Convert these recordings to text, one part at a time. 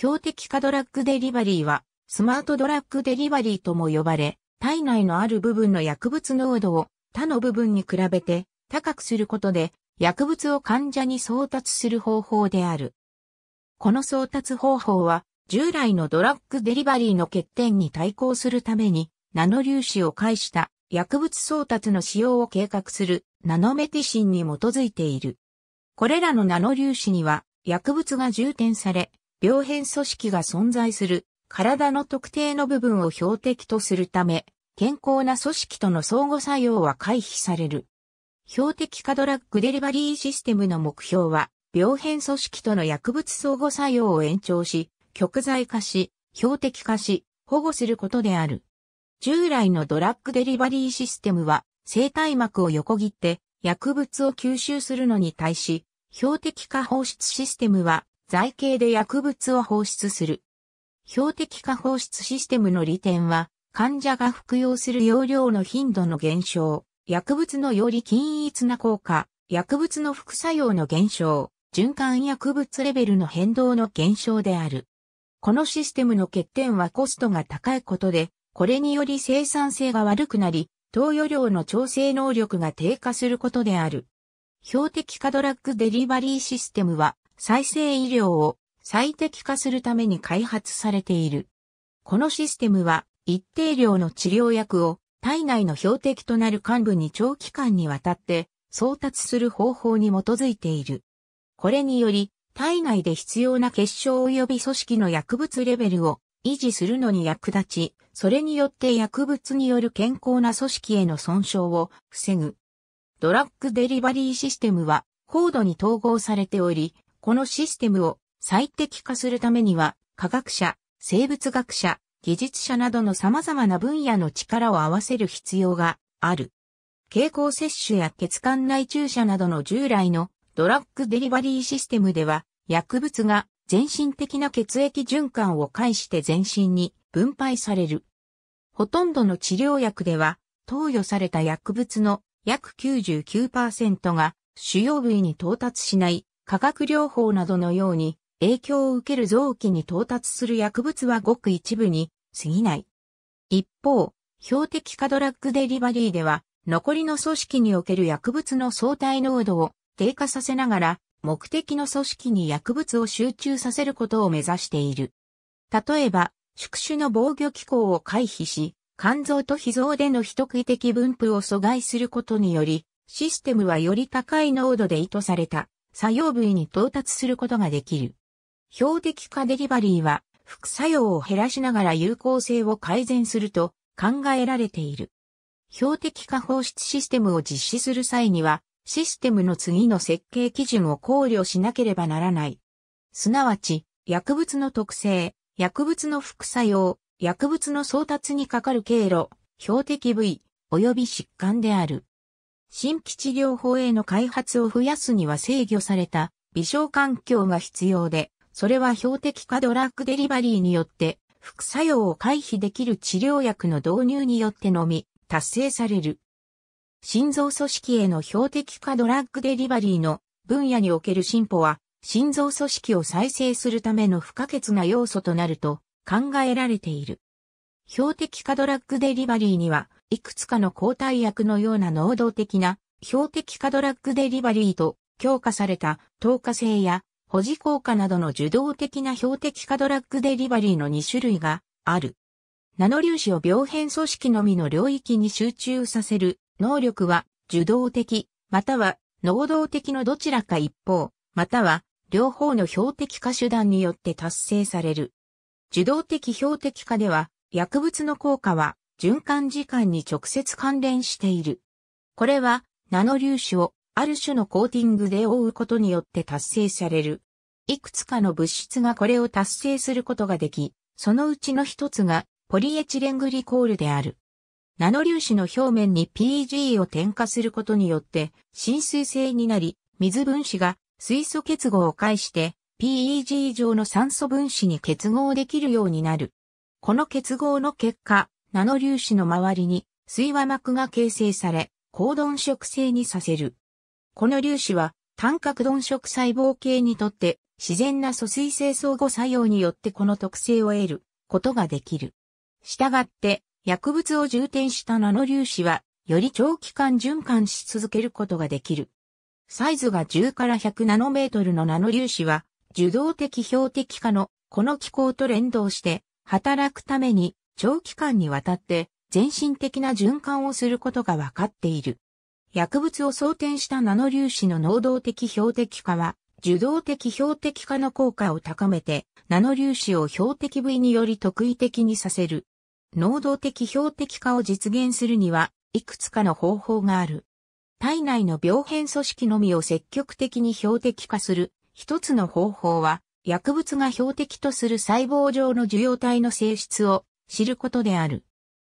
標的化ドラッグデリバリーは、スマートドラッグデリバリーとも呼ばれ、体内のある部分の薬物濃度を他の部分に比べて高くすることで、薬物を患者に送達する方法である。この送達方法は、従来のドラッグデリバリーの欠点に対抗するために、ナノ粒子を介した薬物送達の使用を計画するナノメティシンに基づいている。これらのナノ粒子には薬物が充填され、病変組織が存在する体の特定の部分を標的とするため、健康な組織との相互作用は回避される。標的化ドラッグデリバリーシステムの目標は、病変組織との薬物相互作用を延長し、極在化し、標的化し、保護することである。従来のドラッグデリバリーシステムは、生体膜を横切って薬物を吸収するのに対し、標的化放出システムは在形で薬物を放出する。標的化放出システムの利点は、患者が服用する容量の頻度の減少、薬物のより均一な効果、薬物の副作用の減少、循環薬物レベルの変動の減少である。このシステムの欠点はコストが高いことで、これにより生産性が悪くなり、投与量の調整能力が低下することである。標的化ドラッグデリバリーシステムは、再生医療を最適化するために開発されている。このシステムは一定量の治療薬を体内の標的となる幹部に長期間にわたって送達する方法に基づいている。これにより体内で必要な結晶及び組織の薬物レベルを維持するのに役立ち、それによって薬物による健康な組織への損傷を防ぐ。ドラッグデリバリーシステムは高度に統合されており、このシステムを最適化するためには、科学者、生物学者、技術者などの様々な分野の力を合わせる必要がある。経口摂取や血管内注射などの従来のドラッグデリバリーシステムでは、薬物が全身的な血液循環を介して全身に分配される。ほとんどの治療薬では、投与された薬物の約99%が主要部位に到達しない化学療法などのように影響を受ける臓器に到達する薬物はごく一部に過ぎない。一方、標的化ドラッグデリバリーでは、残りの組織における薬物の相対濃度を低下させながら、目的の組織に薬物を集中させることを目指している。例えば、宿主の防御機構を回避し、肝臓と脾臓での非特異的分布を阻害することにより、システムはより高い濃度で意図された作用部位に到達することができる。標的化デリバリーは副作用を減らしながら有効性を改善すると考えられている。標的化放出システムを実施する際には、システムの次の設計基準を考慮しなければならない。すなわち、薬物の特性、薬物の副作用、薬物の送達にかかる経路、標的部位、及び疾患である。新規治療法への開発を増やすには制御された微小環境が必要で、それは標的化ドラッグデリバリーによって副作用を回避できる治療薬の導入によってのみ達成される。心臓組織への標的化ドラッグデリバリーの分野における進歩は、心臓組織を再生するための不可欠な要素となると考えられている。標的化ドラッグデリバリーにはいくつかの抗体薬のような能動的な標的化ドラッグデリバリーと強化された透過性や保持効果などの受動的な標的化ドラッグデリバリーの2種類がある。ナノ粒子を病変組織のみの領域に集中させる能力は受動的または能動的のどちらか一方または両方の標的化手段によって達成される。受動的標的化では薬物の効果は循環時間に直接関連している。これは、ナノ粒子をある種のコーティングで覆うことによって達成される。いくつかの物質がこれを達成することができ、そのうちの一つがポリエチレングリコールである。ナノ粒子の表面に PEG を添加することによって浸水性になり、水分子が水素結合を介して PEG 上の酸素分子に結合できるようになる。この結合の結果、ナノ粒子の周りに水和膜が形成され、高鈍色性にさせる。この粒子は、単核鈍色細胞系にとって自然な疎水性相互作用によってこの特性を得ることができる。したがって、薬物を充填したナノ粒子は、より長期間循環し続けることができる。サイズが10から100ナノメートルのナノ粒子は、受動的標的化のこの機構と連動して、働くために長期間にわたって全身的な循環をすることが分かっている。薬物を装填したナノ粒子の能動的標的化は、受動的標的化の効果を高めて、ナノ粒子を標的部位により特異的にさせる。能動的標的化を実現するには、いくつかの方法がある。体内の病変組織のみを積極的に標的化する。一つの方法は、薬物が標的とする細胞上の受容体の性質を知ることである。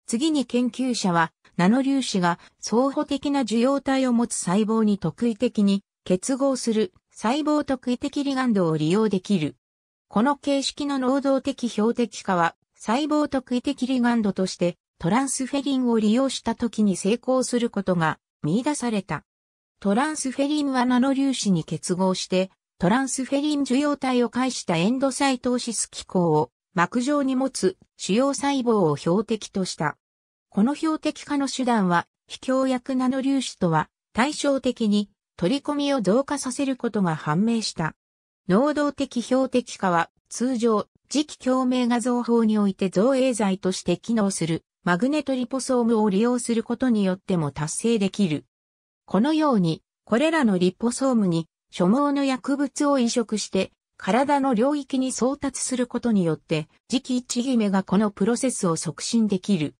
次に研究者は、ナノ粒子が相補的な受容体を持つ細胞に特異的に結合する細胞特異的リガンドを利用できる。この形式の能動的標的化は細胞特異的リガンドとしてトランスフェリンを利用した時に成功することが見出された。トランスフェリンはナノ粒子に結合してトランスフェリン受容体を介したエンドサイトーシス機構を膜状に持つ主要細胞を標的とした。この標的化の手段は、非強薬ナノ粒子とは対照的に取り込みを増加させることが判明した。能動的標的化は通常、磁気共鳴画像法において造影剤として機能するマグネトリポソームを利用することによっても達成できる。このように、これらのリポソームに所望の薬物を移植して体の領域に相達することによって、磁気一決めがこのプロセスを促進できる。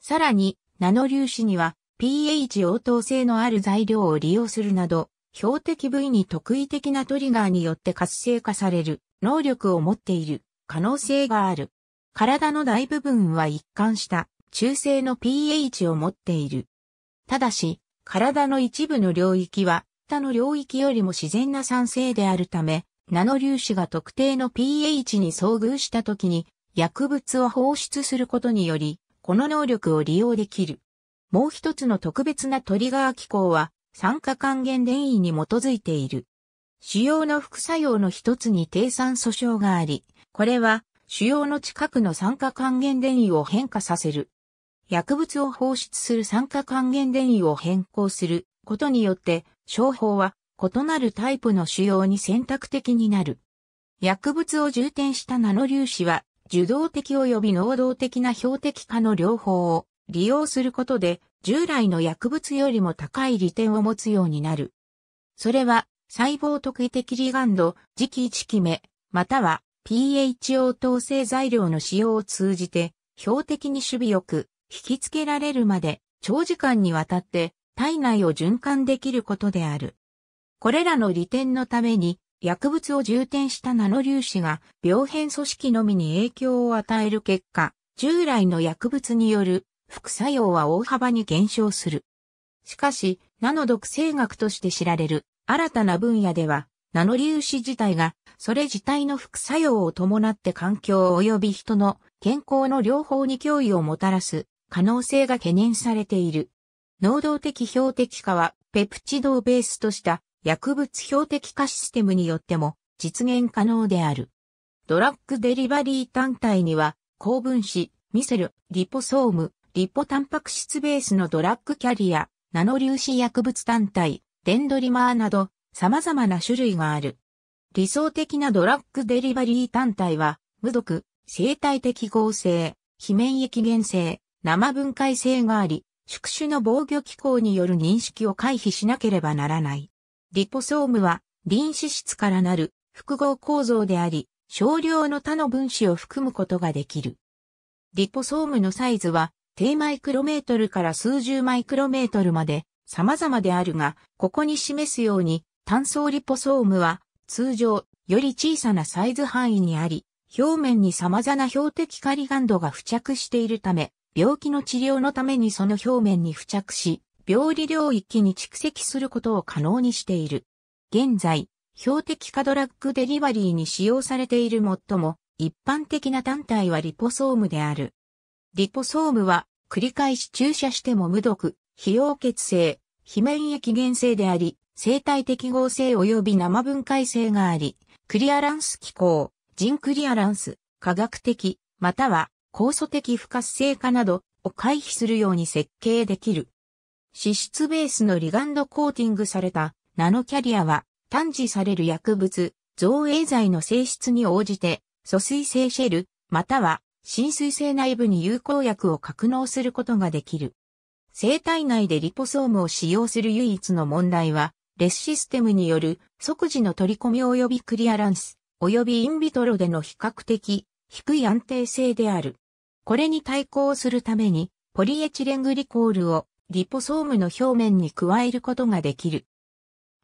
さらに、ナノ粒子には pH 応答性のある材料を利用するなど、標的部位に特異的なトリガーによって活性化される能力を持っている可能性がある。体の大部分は一貫した中性の pH を持っている。ただし、体の一部の領域は他の領域よりも自然な酸性であるため、ナノ粒子が特定の pH に遭遇した時に薬物を放出することにより、この能力を利用できる。もう一つの特別なトリガー機構は、酸化還元電位に基づいている。主要の副作用の一つに低酸素症があり、これは主要の近くの酸化還元電位を変化させる。薬物を放出する酸化還元電位を変更することによって、商法は異なるタイプの腫瘍に選択的になる。薬物を充填したナノ粒子は、受動的及び能動的な標的化の両方を利用することで、従来の薬物よりも高い利点を持つようになる。それは、細胞特異的リガンド、磁気1期目、または PHO 統制材料の使用を通じて、標的に守備よく、引き付けられるまで、長時間にわたって体内を循環できることである。これらの利点のために、薬物を充填したナノ粒子が病変組織のみに影響を与える結果、従来の薬物による副作用は大幅に減少する。しかし、ナノ毒性学として知られる新たな分野では、ナノ粒子自体が、それ自体の副作用を伴って環境及び人の健康の両方に脅威をもたらす可能性が懸念されている。能動的標的化は、ペプチドをベースとした薬物標的化システムによっても実現可能である。ドラッグデリバリー単体には、高分子、ミセル、リポソーム、リポタンパク質ベースのドラッグキャリア、ナノ粒子薬物単体、デンドリマーなど、様々な種類がある。理想的なドラッグデリバリー単体は、無毒、生態的合成、非免疫原性、生分解性があり、宿主の防御機構による認識を回避しなければならない。リポソームは、臨死質からなる複合構造であり、少量の他の分子を含むことができる。リポソームのサイズは、低マイクロメートルから数十マイクロメートルまで様々であるが、ここに示すように、単層リポソームは、通常、より小さなサイズ範囲にあり、表面に様々な標的カリガンドが付着しているため、病気の治療のためにその表面に付着し、病理領域に蓄積することを可能にしている。現在、標的化ドラッグデリバリーに使用されている最も一般的な単体はリポソームである。リポソームは繰り返し注射しても無毒、非溶血性、非免疫原性であり、生体適合性及び生分解性があり、クリアランス機構、人クリアランス、科学的、または酵素的不活性化などを回避するように設計できる。脂質ベースのリガンドコーティングされたナノキャリアは、探知される薬物、造影剤の性質に応じて、疎水性シェル、または浸水性内部に有効薬を格納することができる。生体内でリポソームを使用する唯一の問題は、レスシステムによる即時の取り込み及びクリアランス、及びインビトロでの比較的低い安定性である。これに対抗するために、ポリエチレングリコールをリポソームの表面に加えることができる。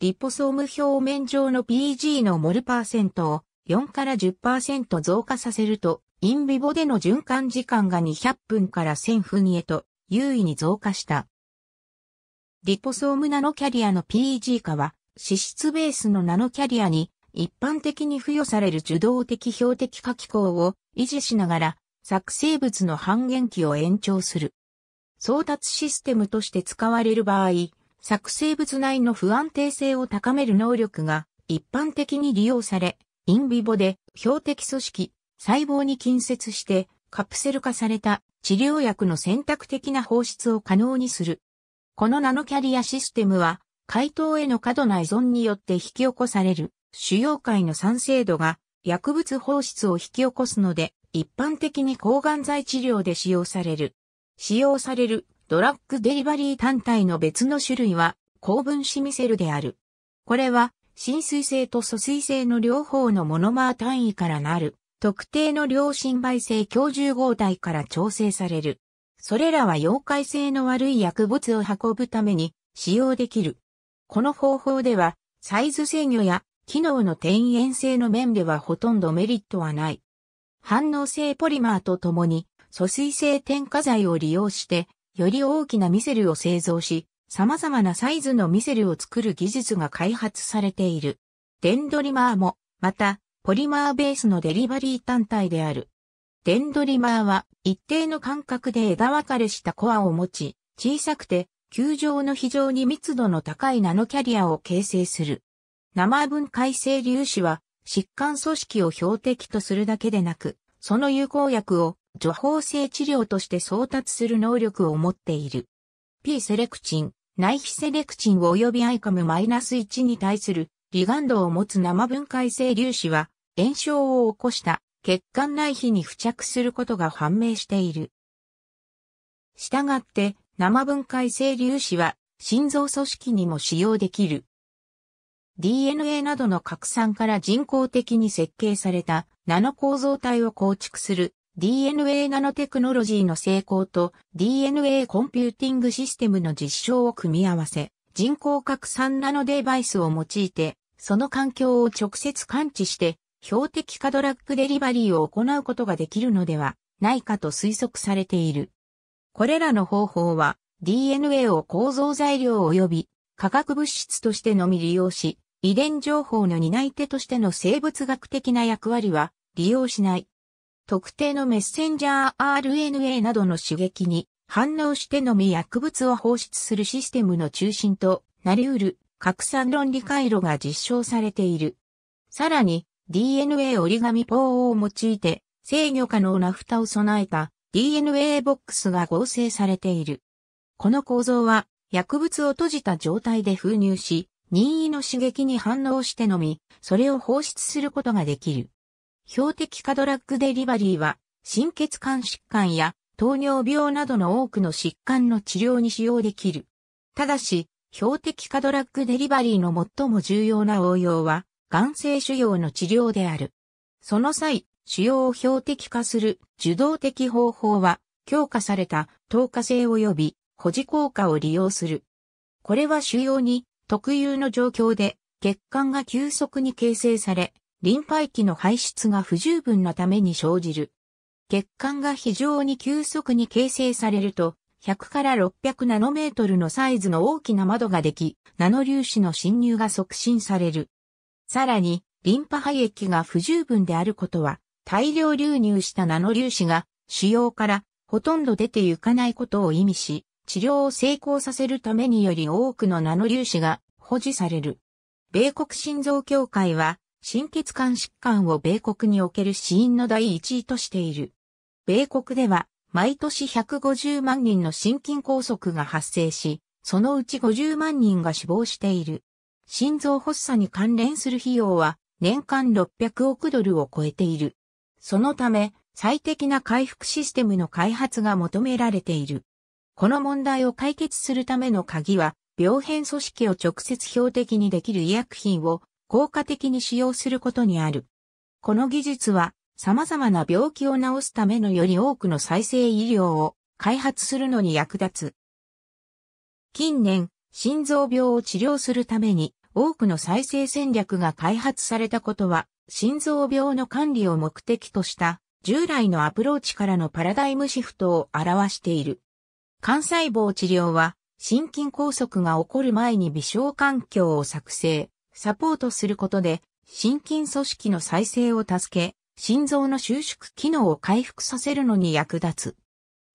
リポソーム表面上の PG のモルパーセントを4から10%増加させると、インビボでの循環時間が200分から1000分へと優位に増加した。リポソームナノキャリアの p g 化は、脂質ベースのナノキャリアに一般的に付与される受動的標的化機構を維持しながら、作成物の半減期を延長する。送達システムとして使われる場合、作成物内の不安定性を高める能力が一般的に利用され、インビボで標的組織、細胞に近接してカプセル化された治療薬の選択的な放出を可能にする。このナノキャリアシステムは、解凍への過度な依存によって引き起こされる主要界の酸性度が薬物放出を引き起こすので、一般的に抗がん剤治療で使用される。使用されるドラッグデリバリー単体の別の種類は、高分子ミセルである。これは、浸水性と疎水性の両方のモノマー単位からなる、特定の良心媒性強重合体から調整される。それらは溶解性の悪い薬物を運ぶために使用できる。この方法では、サイズ制御や機能の転延性の面ではほとんどメリットはない。反応性ポリマーとともに疎水性添加剤を利用して、より大きなミセルを製造し、様々なサイズのミセルを作る技術が開発されている。デンドリマーも、また、ポリマーベースのデリバリー単体である。デンドリマーは、一定の間隔で枝分かれしたコアを持ち、小さくて、球状の非常に密度の高いナノキャリアを形成する。生分解性粒子は、疾患組織を標的とするだけでなく、その有効薬を除放性治療として送達する能力を持っている。P セレクチン、内皮セレクチン及びマイナス1に対するリガンドを持つ生分解性粒子は炎症を起こした血管内皮に付着することが判明している。したがって生分解性粒子は心臓組織にも使用できる。DNA などの拡散から人工的に設計されたナノ構造体を構築する DNA ナノテクノロジーの成功と DNA コンピューティングシステムの実証を組み合わせ、人工核酸ナノデバイスを用いて、その環境を直接感知して、標的化ドラッグデリバリーを行うことができるのではないかと推測されている。これらの方法は DNA を構造材料及び化学物質としてのみ利用し、遺伝情報の担い手としての生物学的な役割は利用しない。特定のメッセンジャー RNA などの刺激に反応してのみ薬物を放出するシステムの中心となり得る拡散論理回路が実証されている。さらに DNA 折り紙法を用いて制御可能な蓋を備えた DNA ボックスが合成されている。この構造は薬物を閉じた状態で封入し、任意の刺激に反応してのみ、それを放出することができる。標的化ドラッグデリバリーは、心血管疾患や糖尿病などの多くの疾患の治療に使用できる。ただし、標的化ドラッグデリバリーの最も重要な応用は、眼性腫瘍の治療である。その際、腫瘍を標的化する受動的方法は、強化された透過性及び保持効果を利用する。これは腫瘍に特有の状況で血管が急速に形成され、リンパ液の排出が不十分なために生じる。血管が非常に急速に形成されると、100から600ナノメートルのサイズの大きな窓ができ、ナノ粒子の侵入が促進される。さらに、リンパ排液が不十分であることは、大量流入したナノ粒子が腫瘍からほとんど出て行かないことを意味し、治療を成功させるためにより多くのナノ粒子が保持される。米国心臓協会は心血管疾患を米国における死因の第一位としている。米国では、毎年150万人の心筋梗塞が発生し、そのうち50万人が死亡している。心臓発作に関連する費用は年間600億ドルを超えている。そのため、最適な回復システムの開発が求められている。この問題を解決するための鍵は、病変組織を直接標的にできる医薬品を効果的に使用することにある。この技術は様々な病気を治すためのより多くの再生医療を開発するのに役立つ。近年、心臓病を治療するために多くの再生戦略が開発されたことは、心臓病の管理を目的とした従来のアプローチからのパラダイムシフトを表している。肝細胞治療は、心筋梗塞が起こる前に微小環境を作成、サポートすることで、心筋組織の再生を助け、心臓の収縮機能を回復させるのに役立つ。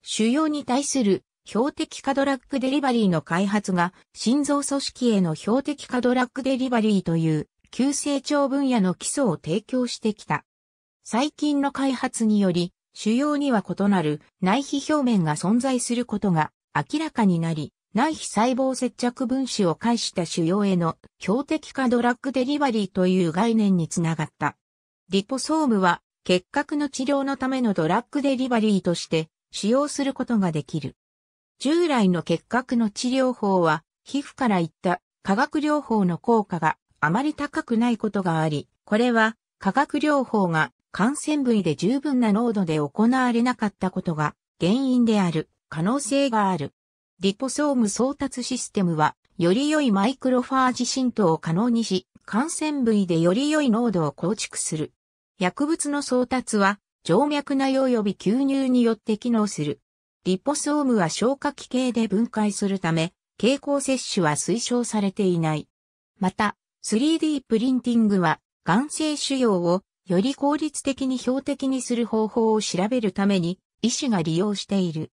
腫瘍に対する標的化ドラッグデリバリーの開発が心臓組織への標的化ドラッグデリバリーという急成長分野の基礎を提供してきた。最近の開発により、腫瘍には異なる内皮表面が存在することが明らかになり、内皮細胞接着分子を介した腫瘍への標的化ドラッグデリバリーという概念につながった。リポソームは結核の治療のためのドラッグデリバリーとして使用することができる。従来の結核の治療法は皮膚からいった化学療法の効果があまり高くないことがあり、これは化学療法が感染部位で十分な濃度で行われなかったことが原因である可能性がある。リポソーム送達システムは、より良いマイクロファージ浸透を可能にし、感染部位でより良い濃度を構築する。薬物の送達は、静脈内及び吸入によって機能する。リポソームは消化器系で分解するため、経口摂取は推奨されていない。また、3D プリンティングは、眼性腫瘍をより効率的に標的にする方法を調べるために、医師が利用している。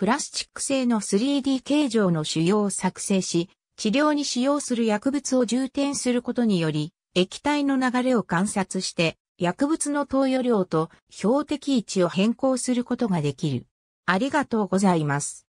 プラスチック製の 3D 形状の腫瘍を作成し、治療に使用する薬物を充填することにより、液体の流れを観察して、薬物の投与量と標的位置を変更することができる。ありがとうございます。